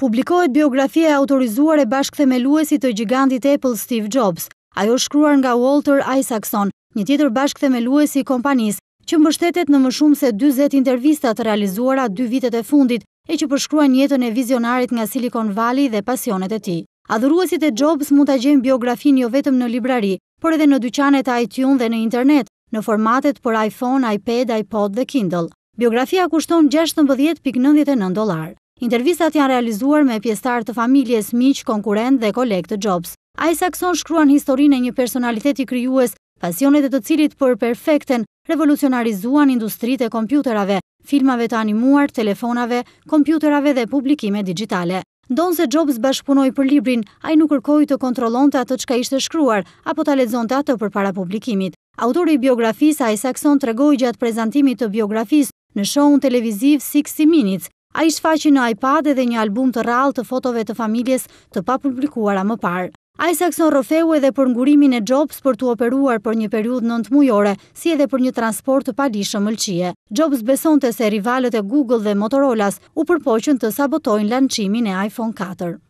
Publikohet biografia e autorizuar e bashkë themeluesi të gigantit Apple Steve Jobs, ajo shkruar nga Walter Isaacson, një tjetër bashkë themeluesi i kompanis, që mbështetet në më shumë se 20 intervistat realizuara dy vitet e fundit e që përshkruan njetën e vizionarit nga Silicon Valley dhe pasionet e ti. Adhuruesit e Jobs mund të gjenë biografi jo vetëm në librari, por edhe në dyqanet iTunes dhe në internet, në formatet për iPhone, iPad, iPod dhe Kindle. Biografia kushton 16.99 dolar. Intervistat janë realizuar me pjestar të familjes miq, konkurent dhe kolekt të Jobs. A i sakson shkruan historinë e një personaliteti kryues, pasionet e të cilit për perfekten revolucionarizuan industrit e kompjuterave, filmave të animuar, telefonave, kompjuterave dhe publikime digitale. Donë se Jobs bashkëpunoj për librin, a i nukërkoj të kontrolon të atë qka ishte shkruar, apo të aledzon të atë për para publikimit. Autori biografis a i sakson të regoj gjatë prezentimit të biografis në shohën televiziv 60 Minutes, A i shfaqi në iPad edhe një album të rral të fotove të familjes të pa publikuara më parë. A i sakson rofeu edhe për ngurimin e Jobs për të operuar për një periud nënt mujore, si edhe për një transport të padishë mëlqie. Jobs beson të se rivalet e Google dhe Motorola's u përpoqën të sabotojnë lanqimin e iPhone 4.